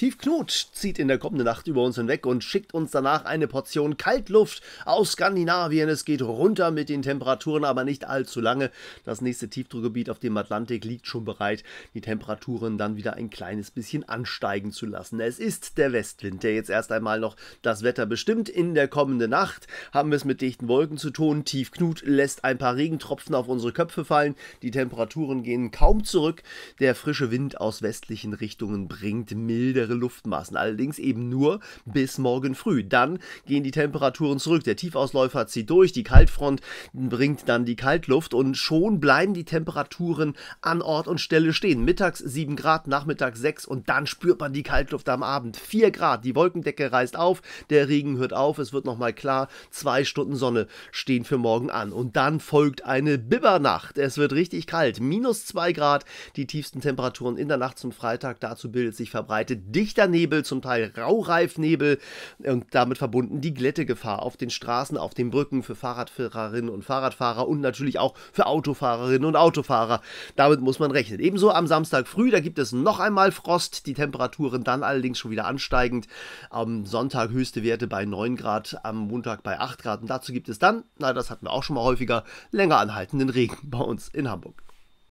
Tiefknut zieht in der kommenden Nacht über uns hinweg und schickt uns danach eine Portion Kaltluft aus Skandinavien. Es geht runter mit den Temperaturen, aber nicht allzu lange. Das nächste Tiefdruckgebiet auf dem Atlantik liegt schon bereit, die Temperaturen dann wieder ein kleines bisschen ansteigen zu lassen. Es ist der Westwind, der jetzt erst einmal noch das Wetter bestimmt. In der kommenden Nacht haben wir es mit dichten Wolken zu tun. Tiefknut lässt ein paar Regentropfen auf unsere Köpfe fallen. Die Temperaturen gehen kaum zurück. Der frische Wind aus westlichen Richtungen bringt mildere ihre Luftmassen. Allerdings eben nur bis morgen früh. Dann gehen die Temperaturen zurück. Der Tiefausläufer zieht durch, die Kaltfront bringt dann die Kaltluft und schon bleiben die Temperaturen an Ort und Stelle stehen. Mittags 7 Grad, nachmittags 6 und dann spürt man die Kaltluft am Abend. 4 Grad, die Wolkendecke reißt auf, der Regen hört auf, es wird nochmal klar. Zwei Stunden Sonne stehen für morgen an. Und dann folgt eine Bibbernacht. Es wird richtig kalt. Minus 2 Grad, die tiefsten Temperaturen in der Nacht zum Freitag. Dazu bildet sich verbreitet dichter Nebel, zum Teil Raureifnebel und damit verbunden die Glättegefahr auf den Straßen, auf den Brücken für Fahrradfahrerinnen und Fahrradfahrer und natürlich auch für Autofahrerinnen und Autofahrer. Damit muss man rechnen. Ebenso am Samstag früh, da gibt es noch einmal Frost, die Temperaturen dann allerdings schon wieder ansteigend. Am Sonntag höchste Werte bei 9 Grad, am Montag bei 8 Grad und dazu gibt es dann, na das hatten wir auch schon mal häufiger, länger anhaltenden Regen bei uns in Hamburg.